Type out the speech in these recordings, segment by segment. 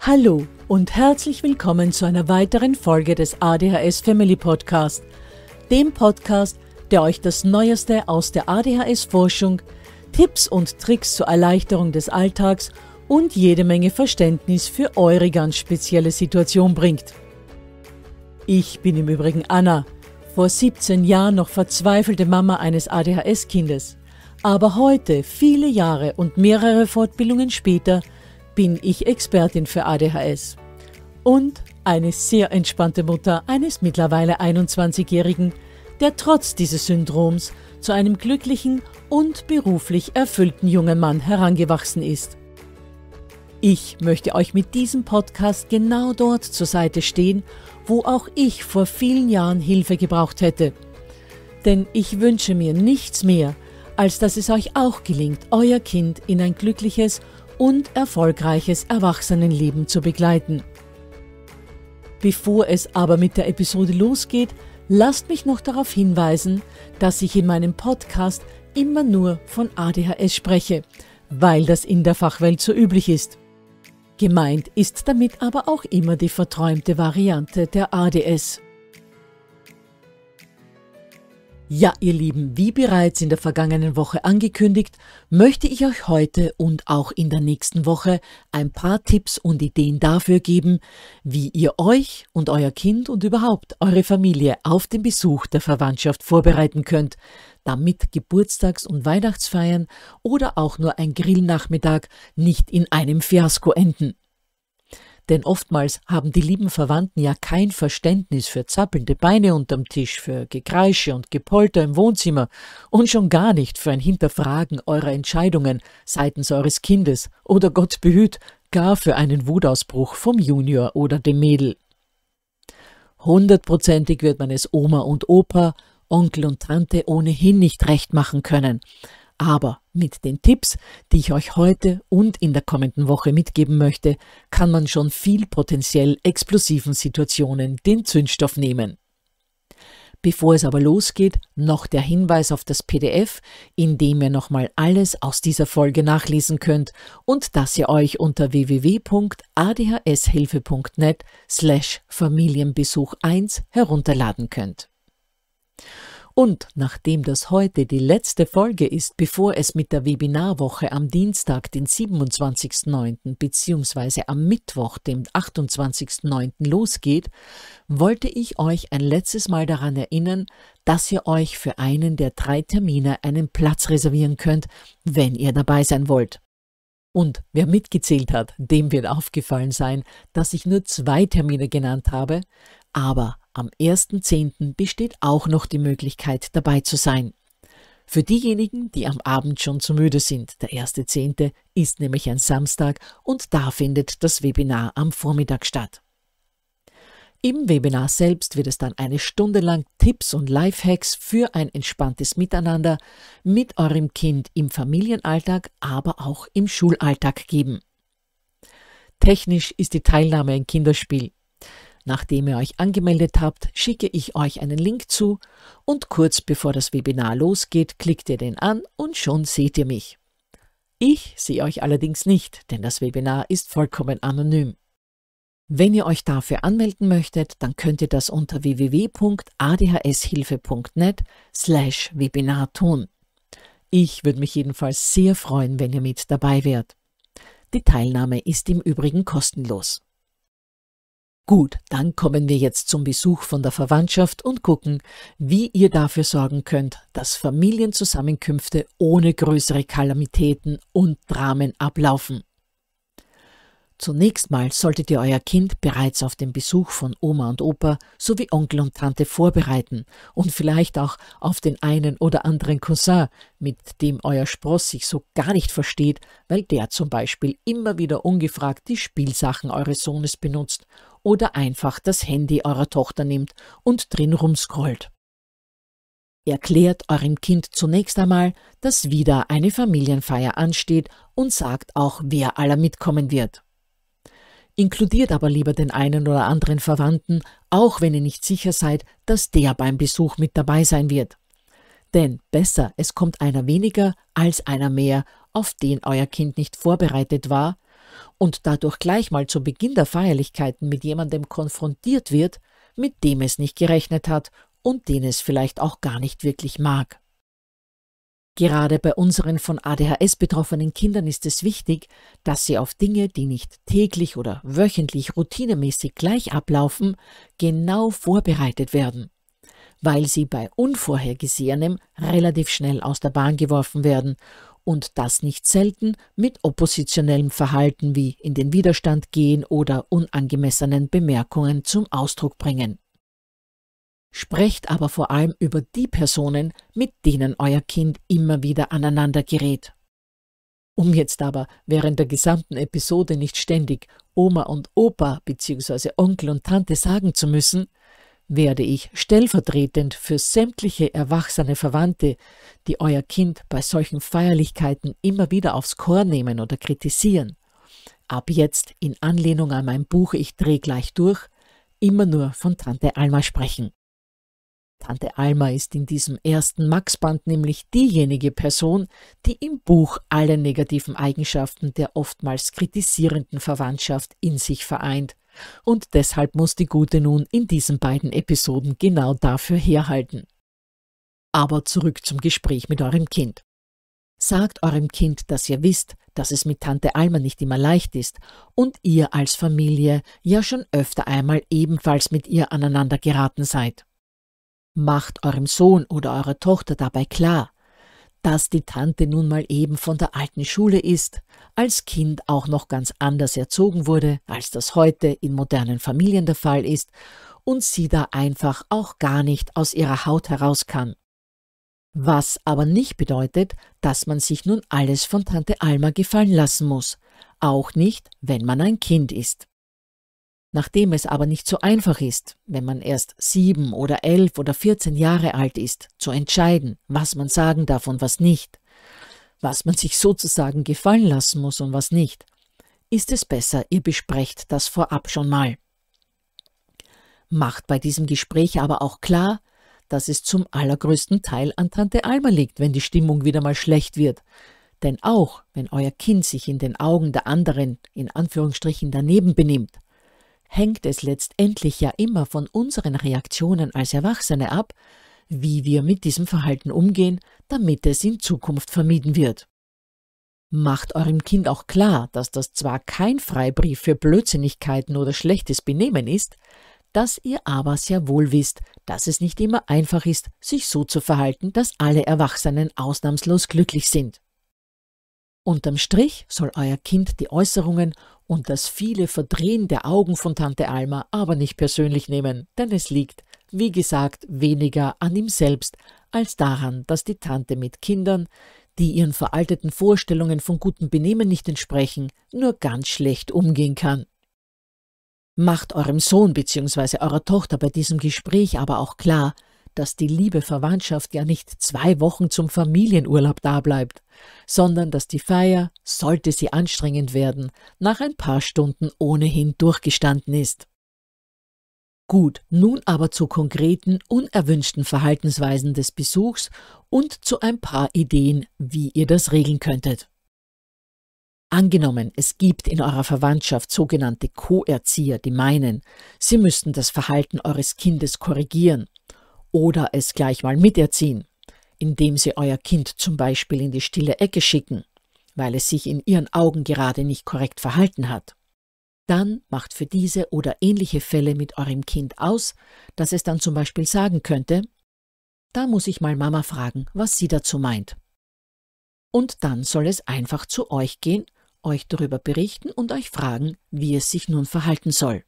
Hallo und herzlich willkommen zu einer weiteren Folge des ADHS Family Podcast, dem Podcast, der euch das Neueste aus der ADHS-Forschung, Tipps und Tricks zur Erleichterung des Alltags und jede Menge Verständnis für eure ganz spezielle Situation bringt. Ich bin im Übrigen Anna, vor 17 Jahren noch verzweifelte Mama eines ADHS-Kindes. Aber heute, viele Jahre und mehrere Fortbildungen später, bin ich Expertin für ADHS. Und eine sehr entspannte Mutter eines mittlerweile 21-Jährigen, der trotz dieses Syndroms zu einem glücklichen und beruflich erfüllten jungen Mann herangewachsen ist. Ich möchte euch mit diesem Podcast genau dort zur Seite stehen, wo auch ich vor vielen Jahren Hilfe gebraucht hätte. Denn ich wünsche mir nichts mehr, als dass es euch auch gelingt, euer Kind in ein glückliches und erfolgreiches Erwachsenenleben zu begleiten. Bevor es aber mit der Episode losgeht, lasst mich noch darauf hinweisen, dass ich in meinem Podcast immer nur von ADHS spreche, weil das in der Fachwelt so üblich ist. Gemeint ist damit aber auch immer die verträumte Variante der ADS. Ja, ihr Lieben, wie bereits in der vergangenen Woche angekündigt, möchte ich euch heute und auch in der nächsten Woche ein paar Tipps und Ideen dafür geben, wie ihr euch und euer Kind und überhaupt eure Familie auf den Besuch der Verwandtschaft vorbereiten könnt, damit Geburtstags- und Weihnachtsfeiern oder auch nur ein Grillnachmittag nicht in einem Fiasko enden denn oftmals haben die lieben Verwandten ja kein Verständnis für zappelnde Beine unterm Tisch, für Gekreische und Gepolter im Wohnzimmer und schon gar nicht für ein Hinterfragen eurer Entscheidungen seitens eures Kindes oder Gott behüt, gar für einen Wutausbruch vom Junior oder dem Mädel. Hundertprozentig wird man es Oma und Opa, Onkel und Tante ohnehin nicht recht machen können. Aber mit den Tipps, die ich euch heute und in der kommenden Woche mitgeben möchte, kann man schon viel potenziell explosiven Situationen den Zündstoff nehmen. Bevor es aber losgeht, noch der Hinweis auf das PDF, in dem ihr nochmal alles aus dieser Folge nachlesen könnt und das ihr euch unter www.adhshilfe.net slash Familienbesuch 1 herunterladen könnt. Und nachdem das heute die letzte Folge ist, bevor es mit der Webinarwoche am Dienstag, den 27.09. bzw. am Mittwoch, dem 28.09. losgeht, wollte ich euch ein letztes Mal daran erinnern, dass ihr euch für einen der drei Termine einen Platz reservieren könnt, wenn ihr dabei sein wollt. Und wer mitgezählt hat, dem wird aufgefallen sein, dass ich nur zwei Termine genannt habe, aber am 1.10. besteht auch noch die Möglichkeit, dabei zu sein. Für diejenigen, die am Abend schon zu müde sind, der 1.10. ist nämlich ein Samstag und da findet das Webinar am Vormittag statt. Im Webinar selbst wird es dann eine Stunde lang Tipps und Lifehacks für ein entspanntes Miteinander mit eurem Kind im Familienalltag, aber auch im Schulalltag geben. Technisch ist die Teilnahme ein Kinderspiel. Nachdem ihr euch angemeldet habt, schicke ich euch einen Link zu und kurz bevor das Webinar losgeht, klickt ihr den an und schon seht ihr mich. Ich sehe euch allerdings nicht, denn das Webinar ist vollkommen anonym. Wenn ihr euch dafür anmelden möchtet, dann könnt ihr das unter www.adhshilfe.net slash Webinar tun. Ich würde mich jedenfalls sehr freuen, wenn ihr mit dabei wärt. Die Teilnahme ist im Übrigen kostenlos. Gut, dann kommen wir jetzt zum Besuch von der Verwandtschaft und gucken, wie ihr dafür sorgen könnt, dass Familienzusammenkünfte ohne größere Kalamitäten und Dramen ablaufen. Zunächst mal solltet ihr euer Kind bereits auf den Besuch von Oma und Opa sowie Onkel und Tante vorbereiten und vielleicht auch auf den einen oder anderen Cousin, mit dem euer Spross sich so gar nicht versteht, weil der zum Beispiel immer wieder ungefragt die Spielsachen eures Sohnes benutzt oder einfach das Handy eurer Tochter nimmt und drin rumscrollt. Erklärt eurem Kind zunächst einmal, dass wieder eine Familienfeier ansteht und sagt auch, wer aller mitkommen wird. Inkludiert aber lieber den einen oder anderen Verwandten, auch wenn ihr nicht sicher seid, dass der beim Besuch mit dabei sein wird. Denn besser, es kommt einer weniger als einer mehr, auf den euer Kind nicht vorbereitet war, und dadurch gleich mal zu Beginn der Feierlichkeiten mit jemandem konfrontiert wird, mit dem es nicht gerechnet hat und den es vielleicht auch gar nicht wirklich mag. Gerade bei unseren von ADHS betroffenen Kindern ist es wichtig, dass sie auf Dinge, die nicht täglich oder wöchentlich routinemäßig gleich ablaufen, genau vorbereitet werden, weil sie bei Unvorhergesehenem relativ schnell aus der Bahn geworfen werden und das nicht selten mit oppositionellem Verhalten wie in den Widerstand gehen oder unangemessenen Bemerkungen zum Ausdruck bringen. Sprecht aber vor allem über die Personen, mit denen euer Kind immer wieder aneinander gerät. Um jetzt aber während der gesamten Episode nicht ständig Oma und Opa bzw. Onkel und Tante sagen zu müssen, werde ich stellvertretend für sämtliche erwachsene Verwandte, die euer Kind bei solchen Feierlichkeiten immer wieder aufs Chor nehmen oder kritisieren, ab jetzt in Anlehnung an mein Buch Ich dreh gleich durch, immer nur von Tante Alma sprechen. Tante Alma ist in diesem ersten Max-Band nämlich diejenige Person, die im Buch alle negativen Eigenschaften der oftmals kritisierenden Verwandtschaft in sich vereint und deshalb muss die Gute nun in diesen beiden Episoden genau dafür herhalten. Aber zurück zum Gespräch mit eurem Kind. Sagt eurem Kind, dass ihr wisst, dass es mit Tante Alma nicht immer leicht ist und ihr als Familie ja schon öfter einmal ebenfalls mit ihr aneinander geraten seid. Macht eurem Sohn oder eurer Tochter dabei klar, dass die Tante nun mal eben von der alten Schule ist, als Kind auch noch ganz anders erzogen wurde, als das heute in modernen Familien der Fall ist, und sie da einfach auch gar nicht aus ihrer Haut heraus kann. Was aber nicht bedeutet, dass man sich nun alles von Tante Alma gefallen lassen muss, auch nicht, wenn man ein Kind ist. Nachdem es aber nicht so einfach ist, wenn man erst sieben oder elf oder vierzehn Jahre alt ist, zu entscheiden, was man sagen darf und was nicht, was man sich sozusagen gefallen lassen muss und was nicht, ist es besser, ihr besprecht das vorab schon mal. Macht bei diesem Gespräch aber auch klar, dass es zum allergrößten Teil an Tante Alma liegt, wenn die Stimmung wieder mal schlecht wird. Denn auch wenn euer Kind sich in den Augen der anderen in Anführungsstrichen daneben benimmt, hängt es letztendlich ja immer von unseren Reaktionen als Erwachsene ab, wie wir mit diesem Verhalten umgehen, damit es in Zukunft vermieden wird. Macht eurem Kind auch klar, dass das zwar kein Freibrief für Blödsinnigkeiten oder schlechtes Benehmen ist, dass ihr aber sehr wohl wisst, dass es nicht immer einfach ist, sich so zu verhalten, dass alle Erwachsenen ausnahmslos glücklich sind. Unterm Strich soll euer Kind die Äußerungen und das viele Verdrehen der Augen von Tante Alma aber nicht persönlich nehmen, denn es liegt, wie gesagt, weniger an ihm selbst als daran, dass die Tante mit Kindern, die ihren veralteten Vorstellungen von gutem Benehmen nicht entsprechen, nur ganz schlecht umgehen kann. Macht eurem Sohn bzw. eurer Tochter bei diesem Gespräch aber auch klar, dass die liebe Verwandtschaft ja nicht zwei Wochen zum Familienurlaub dableibt, sondern dass die Feier, sollte sie anstrengend werden, nach ein paar Stunden ohnehin durchgestanden ist. Gut, nun aber zu konkreten, unerwünschten Verhaltensweisen des Besuchs und zu ein paar Ideen, wie ihr das regeln könntet. Angenommen, es gibt in eurer Verwandtschaft sogenannte Co-Erzieher, die meinen, sie müssten das Verhalten eures Kindes korrigieren oder es gleich mal miterziehen, indem Sie euer Kind zum Beispiel in die stille Ecke schicken, weil es sich in Ihren Augen gerade nicht korrekt verhalten hat. Dann macht für diese oder ähnliche Fälle mit eurem Kind aus, dass es dann zum Beispiel sagen könnte, da muss ich mal Mama fragen, was sie dazu meint. Und dann soll es einfach zu euch gehen, euch darüber berichten und euch fragen, wie es sich nun verhalten soll.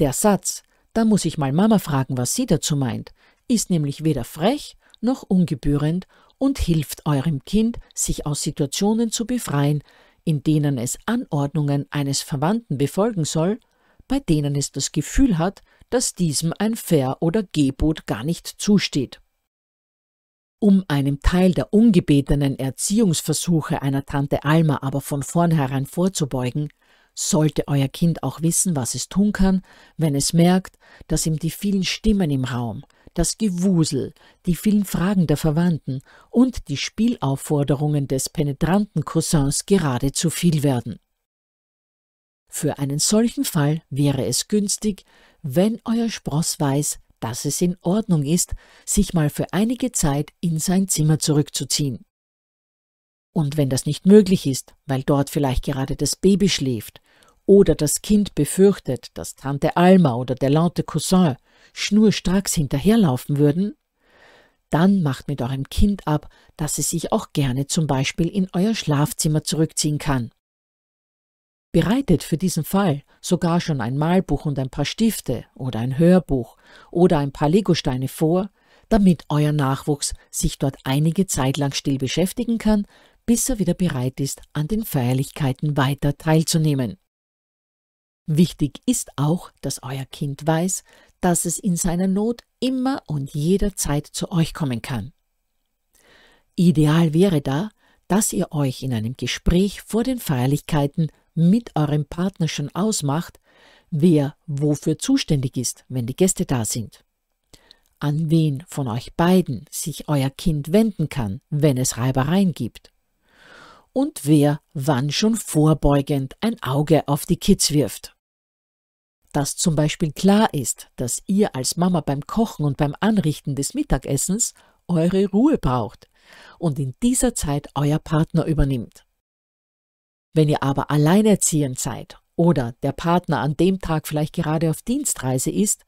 Der Satz, da muss ich mal Mama fragen, was sie dazu meint. Ist nämlich weder frech noch ungebührend und hilft eurem Kind, sich aus Situationen zu befreien, in denen es Anordnungen eines Verwandten befolgen soll, bei denen es das Gefühl hat, dass diesem ein Ver- oder Gebot gar nicht zusteht. Um einem Teil der ungebetenen Erziehungsversuche einer Tante Alma aber von vornherein vorzubeugen, sollte euer Kind auch wissen, was es tun kann, wenn es merkt, dass ihm die vielen Stimmen im Raum, das Gewusel, die vielen Fragen der Verwandten und die Spielaufforderungen des penetranten Cousins gerade zu viel werden. Für einen solchen Fall wäre es günstig, wenn euer Spross weiß, dass es in Ordnung ist, sich mal für einige Zeit in sein Zimmer zurückzuziehen. Und wenn das nicht möglich ist, weil dort vielleicht gerade das Baby schläft oder das Kind befürchtet, dass Tante Alma oder der laute Cousin schnurstracks hinterherlaufen würden, dann macht mit eurem Kind ab, dass es sich auch gerne zum Beispiel in euer Schlafzimmer zurückziehen kann. Bereitet für diesen Fall sogar schon ein Malbuch und ein paar Stifte oder ein Hörbuch oder ein paar Legosteine vor, damit euer Nachwuchs sich dort einige Zeit lang still beschäftigen kann, bis er wieder bereit ist, an den Feierlichkeiten weiter teilzunehmen. Wichtig ist auch, dass euer Kind weiß, dass es in seiner Not immer und jederzeit zu euch kommen kann. Ideal wäre da, dass ihr euch in einem Gespräch vor den Feierlichkeiten mit eurem Partner schon ausmacht, wer wofür zuständig ist, wenn die Gäste da sind. An wen von euch beiden sich euer Kind wenden kann, wenn es Reibereien gibt und wer wann schon vorbeugend ein Auge auf die Kids wirft. Dass zum Beispiel klar ist, dass ihr als Mama beim Kochen und beim Anrichten des Mittagessens eure Ruhe braucht und in dieser Zeit euer Partner übernimmt. Wenn ihr aber alleinerziehend seid oder der Partner an dem Tag vielleicht gerade auf Dienstreise ist,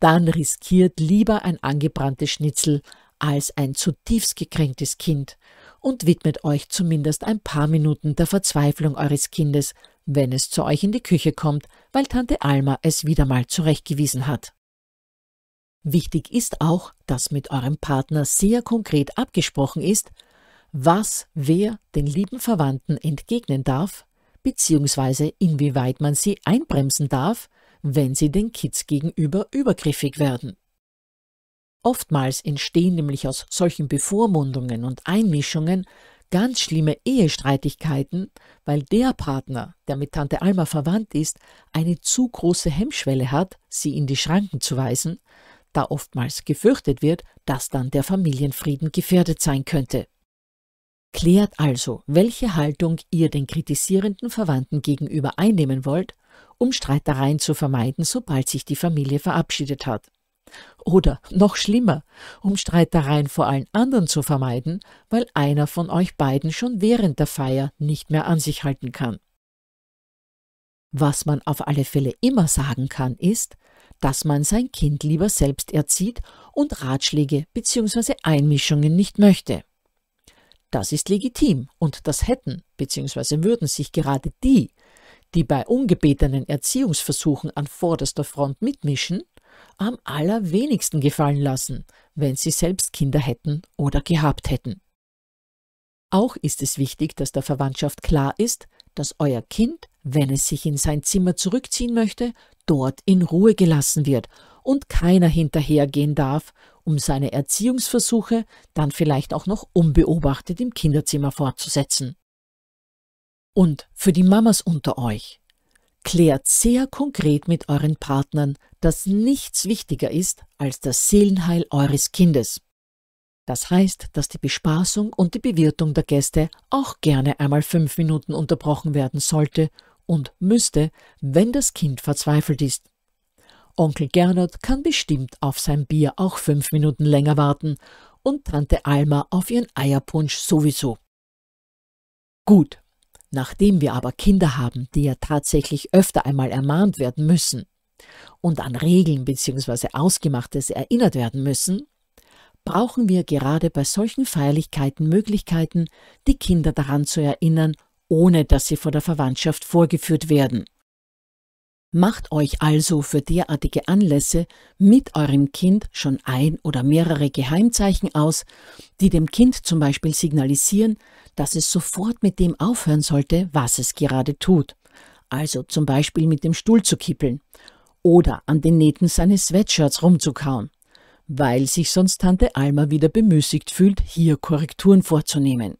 dann riskiert lieber ein angebranntes Schnitzel als ein zutiefst gekränktes Kind und widmet euch zumindest ein paar Minuten der Verzweiflung eures Kindes, wenn es zu euch in die Küche kommt, weil Tante Alma es wieder mal zurechtgewiesen hat. Wichtig ist auch, dass mit eurem Partner sehr konkret abgesprochen ist, was wer den lieben Verwandten entgegnen darf, beziehungsweise inwieweit man sie einbremsen darf, wenn sie den Kids gegenüber übergriffig werden. Oftmals entstehen nämlich aus solchen Bevormundungen und Einmischungen ganz schlimme Ehestreitigkeiten, weil der Partner, der mit Tante Alma verwandt ist, eine zu große Hemmschwelle hat, sie in die Schranken zu weisen, da oftmals gefürchtet wird, dass dann der Familienfrieden gefährdet sein könnte. Klärt also, welche Haltung ihr den kritisierenden Verwandten gegenüber einnehmen wollt, um Streitereien zu vermeiden, sobald sich die Familie verabschiedet hat. Oder noch schlimmer, um Streitereien vor allen anderen zu vermeiden, weil einer von euch beiden schon während der Feier nicht mehr an sich halten kann. Was man auf alle Fälle immer sagen kann, ist, dass man sein Kind lieber selbst erzieht und Ratschläge bzw. Einmischungen nicht möchte. Das ist legitim und das hätten bzw. würden sich gerade die, die bei ungebetenen Erziehungsversuchen an vorderster Front mitmischen, am allerwenigsten gefallen lassen, wenn sie selbst Kinder hätten oder gehabt hätten. Auch ist es wichtig, dass der Verwandtschaft klar ist, dass euer Kind, wenn es sich in sein Zimmer zurückziehen möchte, dort in Ruhe gelassen wird und keiner hinterhergehen darf, um seine Erziehungsversuche dann vielleicht auch noch unbeobachtet im Kinderzimmer fortzusetzen. Und für die Mamas unter euch, Klärt sehr konkret mit euren Partnern, dass nichts wichtiger ist als das Seelenheil eures Kindes. Das heißt, dass die Bespaßung und die Bewirtung der Gäste auch gerne einmal fünf Minuten unterbrochen werden sollte und müsste, wenn das Kind verzweifelt ist. Onkel Gernot kann bestimmt auf sein Bier auch fünf Minuten länger warten und Tante Alma auf ihren Eierpunsch sowieso. Gut, Nachdem wir aber Kinder haben, die ja tatsächlich öfter einmal ermahnt werden müssen und an Regeln bzw. Ausgemachtes erinnert werden müssen, brauchen wir gerade bei solchen Feierlichkeiten Möglichkeiten, die Kinder daran zu erinnern, ohne dass sie von der Verwandtschaft vorgeführt werden. Macht euch also für derartige Anlässe mit eurem Kind schon ein oder mehrere Geheimzeichen aus, die dem Kind zum Beispiel signalisieren, dass es sofort mit dem aufhören sollte, was es gerade tut, also zum Beispiel mit dem Stuhl zu kippeln oder an den Nähten seines Sweatshirts rumzukauen, weil sich sonst Tante Alma wieder bemüßigt fühlt, hier Korrekturen vorzunehmen.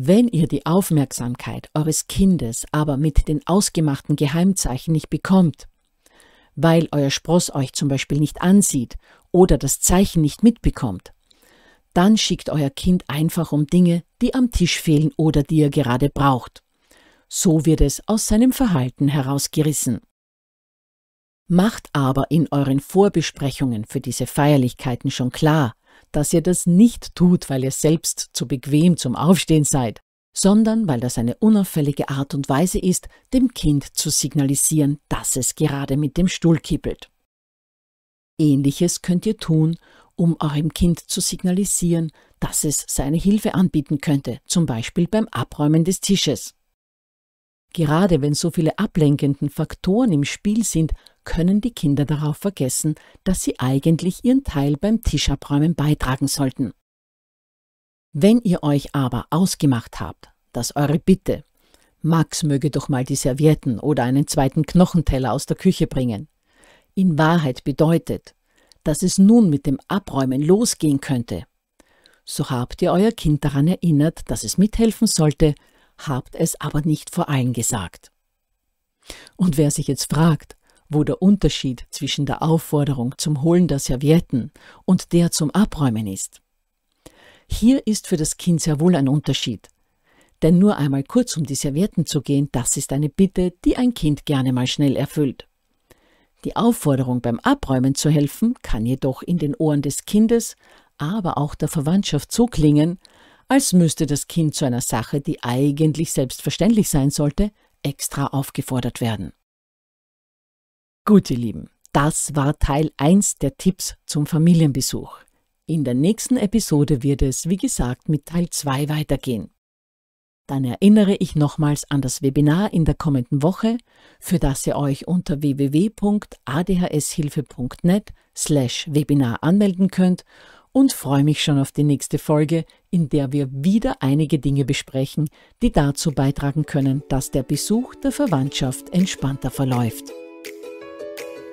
Wenn ihr die Aufmerksamkeit eures Kindes aber mit den ausgemachten Geheimzeichen nicht bekommt, weil euer Spross euch zum Beispiel nicht ansieht oder das Zeichen nicht mitbekommt, dann schickt euer Kind einfach um Dinge, die am Tisch fehlen oder die er gerade braucht. So wird es aus seinem Verhalten herausgerissen. Macht aber in euren Vorbesprechungen für diese Feierlichkeiten schon klar, dass ihr das nicht tut, weil ihr selbst zu bequem zum Aufstehen seid, sondern weil das eine unauffällige Art und Weise ist, dem Kind zu signalisieren, dass es gerade mit dem Stuhl kippelt. Ähnliches könnt ihr tun, um eurem Kind zu signalisieren, dass es seine Hilfe anbieten könnte, zum Beispiel beim Abräumen des Tisches. Gerade wenn so viele ablenkenden Faktoren im Spiel sind, können die Kinder darauf vergessen, dass sie eigentlich ihren Teil beim Tischabräumen beitragen sollten. Wenn ihr euch aber ausgemacht habt, dass eure Bitte, Max möge doch mal die Servietten oder einen zweiten Knochenteller aus der Küche bringen, in Wahrheit bedeutet, dass es nun mit dem Abräumen losgehen könnte, so habt ihr euer Kind daran erinnert, dass es mithelfen sollte, habt es aber nicht vor allen gesagt. Und wer sich jetzt fragt, wo der Unterschied zwischen der Aufforderung zum Holen der Servietten und der zum Abräumen ist. Hier ist für das Kind sehr wohl ein Unterschied. Denn nur einmal kurz um die Servietten zu gehen, das ist eine Bitte, die ein Kind gerne mal schnell erfüllt. Die Aufforderung beim Abräumen zu helfen kann jedoch in den Ohren des Kindes, aber auch der Verwandtschaft so klingen, als müsste das Kind zu einer Sache, die eigentlich selbstverständlich sein sollte, extra aufgefordert werden. Gut, ihr Lieben, das war Teil 1 der Tipps zum Familienbesuch. In der nächsten Episode wird es, wie gesagt, mit Teil 2 weitergehen. Dann erinnere ich nochmals an das Webinar in der kommenden Woche, für das ihr euch unter www.adhshilfe.net slash Webinar anmelden könnt und freue mich schon auf die nächste Folge, in der wir wieder einige Dinge besprechen, die dazu beitragen können, dass der Besuch der Verwandtschaft entspannter verläuft.